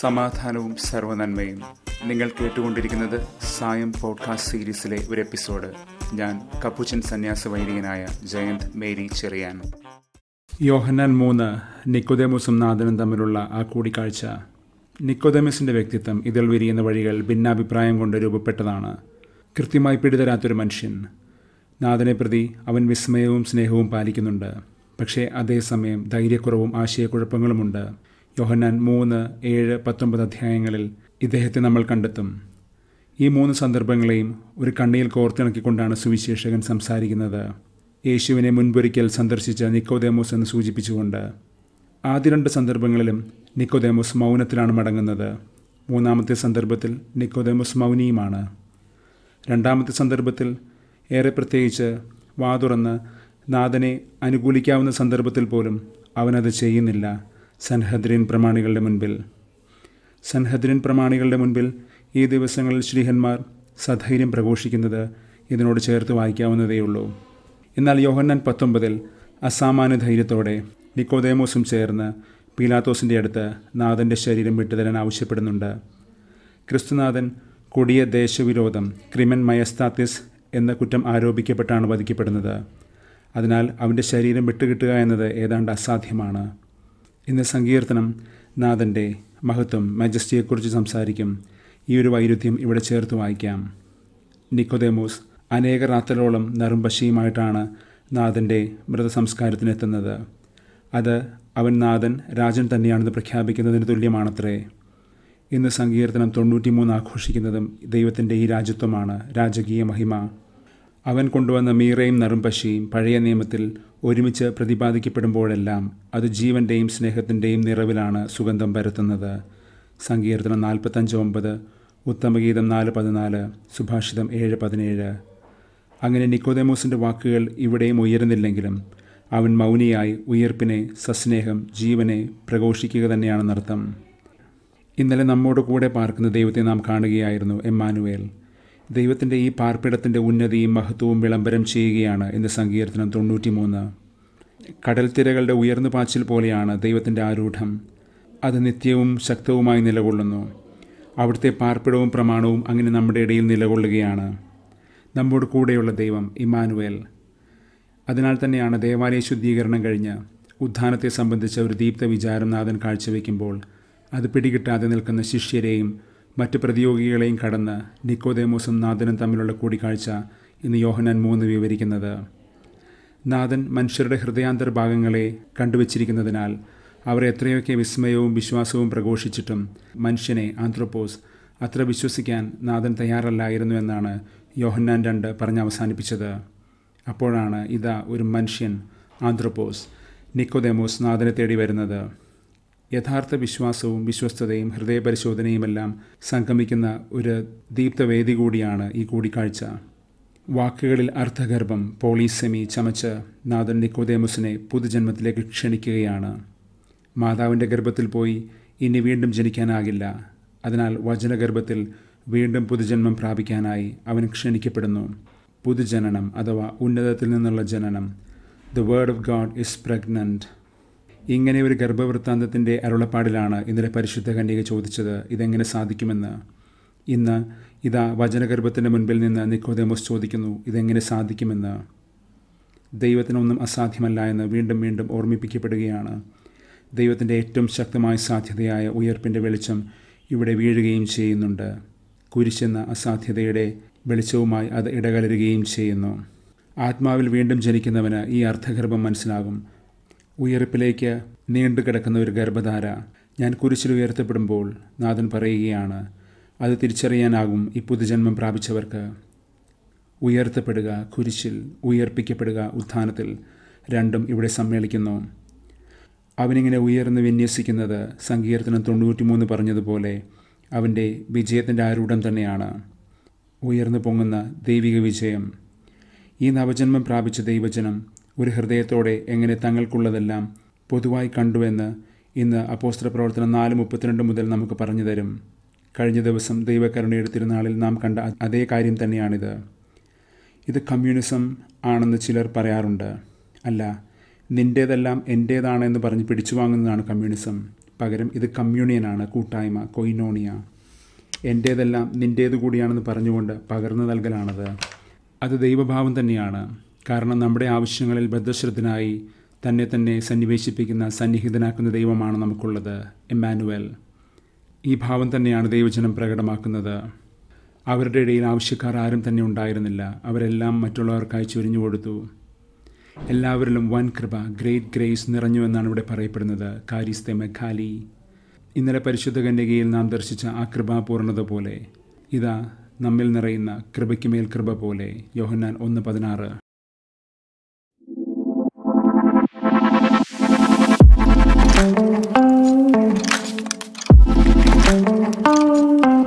സമാധാനവും സർവനന്മയും നിങ്ങൾ കേട്ടുകൊണ്ടിരിക്കുന്നത് സായം പോഡ്കാസ്റ്റ് സീരീസിലെ ഒരു എപ്പിസോഡ് ഞാൻ കപ്പുച്ചൻ സന്യാസ വൈദികനായ ജയന്ത് മേരി ചെറിയാൻ യോഹന്നാൻ മൂന്ന് നിക്കോദേമുസും നാഥനും തമ്മിലുള്ള ആ കൂടിക്കാഴ്ച നിക്കോദേമസിൻ്റെ വ്യക്തിത്വം ഇതിൽ വിരിയുന്ന വഴികൾ ഭിന്നാഭിപ്രായം കൊണ്ട് രൂപപ്പെട്ടതാണ് കൃത്യമായി പിടിതരാത്തൊരു മനുഷ്യൻ നാഥനെ പ്രതി അവൻ വിസ്മയവും സ്നേഹവും പാലിക്കുന്നുണ്ട് പക്ഷേ അതേസമയം ധൈര്യക്കുറവും ആശയക്കുഴപ്പങ്ങളുമുണ്ട് യോഹന്നാൻ മൂന്ന് ഏഴ് പത്തൊമ്പത് അധ്യായങ്ങളിൽ ഇദ്ദേഹത്തെ നമ്മൾ കണ്ടെത്തും ഈ മൂന്ന് സന്ദർഭങ്ങളെയും ഒരു കണ്ണിയിൽ കോർത്തിണക്കിക്കൊണ്ടാണ് സുവിശേഷകൻ സംസാരിക്കുന്നത് യേശുവിനെ മുൻപൊരിക്കൽ സന്ദർശിച്ച നിക്കോദേമോസ് എന്ന് സൂചിപ്പിച്ചുകൊണ്ട് ആദ്യ രണ്ട് സന്ദർഭങ്ങളിലും നിക്കോദേമോസ് മൗനത്തിലാണ് മടങ്ങുന്നത് മൂന്നാമത്തെ സന്ദർഭത്തിൽ നിക്കോദേമോസ് മൗനിയുമാണ് രണ്ടാമത്തെ സന്ദർഭത്തിൽ ഏറെ പ്രത്യേകിച്ച് വാതുറന്ന് നാഥനെ അനുകൂലിക്കാവുന്ന സന്ദർഭത്തിൽ പോലും അവനത് ചെയ്യുന്നില്ല സൻഹദ്രിൻ പ്രമാണികളുടെ മുൻപിൽ സൻഹദ്രിൻ പ്രമാണികളുടെ മുൻപിൽ ഈ ദിവസങ്ങളിൽ ശ്രീഹന്മാർ സധൈര്യം പ്രഘോഷിക്കുന്നത് ഇതിനോട് ചേർത്ത് വായിക്കാവുന്നതേയുള്ളൂ എന്നാൽ യോഹന്നാൻ പത്തൊമ്പതിൽ അസാമാന്യ ധൈര്യത്തോടെ നിക്കോദേമോസും ചേർന്ന് പീലാത്തോസിൻ്റെ അടുത്ത് നാഥൻ്റെ ശരീരം വിട്ടുതരാൻ ആവശ്യപ്പെടുന്നുണ്ട് ക്രിസ്തുനാഥൻ കൊടിയ ദേശവിരോധം ക്രിമൻ മയസ്താത്തിസ് എന്ന കുറ്റം ആരോപിക്കപ്പെട്ടാണ് വധിക്കപ്പെടുന്നത് അതിനാൽ അവൻ്റെ ശരീരം വിട്ടുകിട്ടുക എന്നത് ഏതാണ്ട് അസാധ്യമാണ് ഇന്ന് സങ്കീർത്തനം നാഥൻ്റെ മഹത്വം മജസ്റ്റിയെക്കുറിച്ച് സംസാരിക്കും ഈ ഒരു വൈരുദ്ധ്യം ഇവിടെ ചേർത്ത് വായിക്കാം നിക്കോദേമോസ് അനേക റാത്തലോളം നറുംപശിയുമായിട്ടാണ് നാഥൻ്റെ മൃതസംസ്കാരത്തിനെത്തുന്നത് അത് അവൻ നാഥൻ രാജൻ തന്നെയാണെന്ന് പ്രഖ്യാപിക്കുന്നതിന് തുല്യമാണത്രേ ഇന്ന് സങ്കീർത്തനം തൊണ്ണൂറ്റിമൂന്ന് ആഘോഷിക്കുന്നതും ദൈവത്തിൻ്റെ ഈ രാജ്യത്വമാണ് രാജകീയ മഹിമ അവൻ കൊണ്ടുവന്ന മീറയും നറുംപശിയും പഴയ നിയമത്തിൽ ഒരുമിച്ച് പ്രതിപാദിക്കപ്പെടുമ്പോഴെല്ലാം അത് ജീവൻ്റെയും സ്നേഹത്തിൻ്റെയും നിറവിലാണ് സുഗന്ധം പരത്തുന്നത് സങ്കീർത്തനം നാൽപ്പത്തഞ്ച് ഒമ്പത് ഉത്തമഗീതം നാല് പതിനാല് സുഭാഷിതം ഏഴ് പതിനേഴ് അങ്ങനെ നിക്കോദേമോസിൻ്റെ വാക്കുകൾ ഇവിടെയും ഉയരുന്നില്ലെങ്കിലും അവൻ മൗനിയായി ഉയർപ്പിനെ സസ്നേഹം ജീവനെ പ്രഘോഷിക്കുക തന്നെയാണ് ഇന്നലെ നമ്മോട് കൂടെ പാർക്കുന്ന ദൈവത്തെ നാം കാണുകയായിരുന്നു എമ്മാനുവേൽ ദൈവത്തിൻ്റെ ഈ പാർപ്പിടത്തിൻ്റെ ഉന്നതിയും മഹത്വവും വിളംബരം ചെയ്യുകയാണ് ഇന്ന് സങ്കീർത്തനം തൊണ്ണൂറ്റിമൂന്ന് കടൽ തിരകളുടെ ഉയർന്നു പാച്ചിൽ പോലെയാണ് ദൈവത്തിൻ്റെ ആരൂഢം അത് നിത്യവും ശക്തവുമായി നിലകൊള്ളുന്നു അവിടുത്തെ പാർപ്പിടവും പ്രമാണവും അങ്ങനെ നമ്മുടെ ഇടയിൽ നിലകൊള്ളുകയാണ് നമ്മോട് കൂടെയുള്ള ദൈവം ഇമ്മാനുവേൽ അതിനാൽ തന്നെയാണ് ദേവാലയ ശുദ്ധീകരണം കഴിഞ്ഞ് ഉദ്ധാനത്തെ സംബന്ധിച്ച ഒരു ദീപ്ത വിചാരം നാഥൻ കാഴ്ചവെക്കുമ്പോൾ അത് പിടികിട്ടാതെ നിൽക്കുന്ന ശിഷ്യരെയും മറ്റ് പ്രതിയോഗികളെയും കടന്ന് നിക്കോദേമോസും നാഥനും തമ്മിലുള്ള കൂടിക്കാഴ്ച ഇന്ന് യോഹനാൻ മൂന്ന് വിവരിക്കുന്നത് നാഥൻ മനുഷ്യരുടെ ഹൃദയാന്തർഭാഗങ്ങളെ കണ്ടുവച്ചിരിക്കുന്നതിനാൽ അവർ എത്രയൊക്കെ വിസ്മയവും വിശ്വാസവും പ്രഘോഷിച്ചിട്ടും മനുഷ്യനെ ആന്ത്രപ്പോസ് അത്ര വിശ്വസിക്കാൻ നാഥൻ തയ്യാറല്ലായിരുന്നു എന്നാണ് യോഹന്നാൻ രണ്ട് അവസാനിപ്പിച്ചത് അപ്പോഴാണ് ഇതാ ഒരു മനുഷ്യൻ ആന്ത്രപ്പോസ് നിക്കോദേമോസ് നാഥനെ തേടി വരുന്നത് യഥാർത്ഥ വിശ്വാസവും വിശ്വസ്തതയും ഹൃദയപരിശോധനയുമെല്ലാം സംഗമിക്കുന്ന ഒരു ദീപ്തവേദി കൂടിയാണ് ഈ കൂടിക്കാഴ്ച വാക്കുകളിൽ അർത്ഥഗർഭം പോളീസെമി ചമച്ച് നാഥൻ നിക്കോദേമുസിനെ പുതുജന്മത്തിലേക്ക് ക്ഷണിക്കുകയാണ് മാതാവിൻ്റെ ഗർഭത്തിൽ പോയി ഇനി വീണ്ടും ജനിക്കാനാകില്ല അതിനാൽ വചനഗർഭത്തിൽ വീണ്ടും പുതുജന്മം പ്രാപിക്കാനായി അവൻ ക്ഷണിക്കപ്പെടുന്നു പുതുജനനം അഥവാ ഉന്നതത്തിൽ നിന്നുള്ള ജനനം the word of God is pregnant ഇങ്ങനെ ഒരു ഗർഭവൃത്താന്തത്തിൻ്റെ അരുളപ്പാടിലാണ് ഇന്നലെ പരിശുദ്ധ കന്യക ചോദിച്ചത് ഇതെങ്ങനെ സാധിക്കുമെന്ന് ഇന്ന് ഇതാ വചനഗർഭത്തിൻ്റെ മുൻപിൽ നിന്ന് നിക്കോദേമോസ് ചോദിക്കുന്നു ഇതെങ്ങനെ സാധിക്കുമെന്ന് ദൈവത്തിനൊന്നും അസാധ്യമല്ല എന്ന് വീണ്ടും വീണ്ടും ഓർമ്മിപ്പിക്കപ്പെടുകയാണ് ദൈവത്തിൻ്റെ ഏറ്റവും ശക്തമായ സാധ്യതയായ ഉയർപ്പിൻ്റെ വെളിച്ചം ഇവിടെ വീഴുകയും ചെയ്യുന്നുണ്ട് കുരിശെന്ന അസാധ്യതയുടെ വെളിച്ചവുമായി അത് ഇടകലരുകയും ചെയ്യുന്നു ആത്മാവിൽ വീണ്ടും ജനിക്കുന്നവന് ഈ അർത്ഥഗർഭം മനസ്സിലാകും ഉയർപ്പിലേക്ക് നീണ്ടുകിടക്കുന്ന ഒരു ഗർഭധാര ഞാൻ കുരിശിൽ ഉയർത്തപ്പെടുമ്പോൾ നാഥൻ പറയുകയാണ് അത് തിരിച്ചറിയാനാകും ഈ പുതുജന്മം പ്രാപിച്ചവർക്ക് ഉയർത്തപ്പെടുക കുരിശിൽ ഉയർപ്പിക്കപ്പെടുക ഉത്ഥാനത്തിൽ രണ്ടും ഇവിടെ സമ്മേളിക്കുന്നു അവനിങ്ങനെ ഉയർന്ന് വിന്യസിക്കുന്നത് സങ്കീർത്തനം തൊണ്ണൂറ്റിമൂന്ന് പറഞ്ഞതുപോലെ അവൻ്റെ വിജയത്തിൻ്റെ ആരൂഢം തന്നെയാണ് ഉയർന്നു പൊങ്ങുന്ന ദൈവിക വിജയം ഈ നവജന്മം പ്രാപിച്ച ദൈവജനം ഒരു ഹൃദയത്തോടെ എങ്ങനെ തങ്ങൾക്കുള്ളതെല്ലാം പൊതുവായി കണ്ടുവെന്ന് ഇന്ന് അപ്പോസ്റ്റർ പ്രവർത്തനം നാല് മുപ്പത്തിരണ്ട് മുതൽ നമുക്ക് പറഞ്ഞു തരും കഴിഞ്ഞ ദിവസം ദൈവകരുണയുടെ തിരുനാളിൽ നാം കണ്ട അതേ കാര്യം തന്നെയാണിത് ഇത് കമ്മ്യൂണിസം ആണെന്ന് ചിലർ പറയാറുണ്ട് അല്ല നിൻ്റേതെല്ലാം എൻ്റേതാണെന്ന് പറഞ്ഞ് പിടിച്ചു വാങ്ങുന്നതാണ് കമ്മ്യൂണിസം പകരം ഇത് കമ്മ്യൂണിയനാണ് കൂട്ടായ്മ കൊയിനോണിയ എൻ്റേതെല്ലാം നിൻ്റേത് കൂടിയാണെന്ന് പറഞ്ഞുകൊണ്ട് പകർന്നു നൽകലാണത് അത് ദൈവഭാവം തന്നെയാണ് കാരണം നമ്മുടെ ആവശ്യങ്ങളിൽ ബദ്ധശ്രദ്ധനായി തന്നെ തന്നെ സന്നിവേശിപ്പിക്കുന്ന സന്നിഹിതനാക്കുന്ന ദൈവമാണ് നമുക്കുള്ളത് എമ്മാനുവൽ ഈ ഭാവം തന്നെയാണ് ദൈവജനം പ്രകടമാക്കുന്നത് അവരുടെ ഇടയിൽ ആവശ്യക്കാർ ആരും തന്നെ ഉണ്ടായിരുന്നില്ല അവരെല്ലാം മറ്റുള്ളവർക്കായി ചൊരിഞ്ഞു കൊടുത്തു എല്ലാവരിലും വൻ കൃപ ഗ്രേറ്റ് ഗ്രേസ് നിറഞ്ഞു എന്നാണ് ഇവിടെ പറയപ്പെടുന്നത് കാരിസ്തെ മെഖാലി ഇന്നലെ പരിശുദ്ധ ഗണ്ഡികയിൽ നാം ദർശിച്ച ആ കൃപാപൂർണത പോലെ ഇതാ നമ്മിൽ നിറയുന്ന മേൽ കൃപ പോലെ യോഹന്നാൻ ഒന്ന് പതിനാറ് Thank you.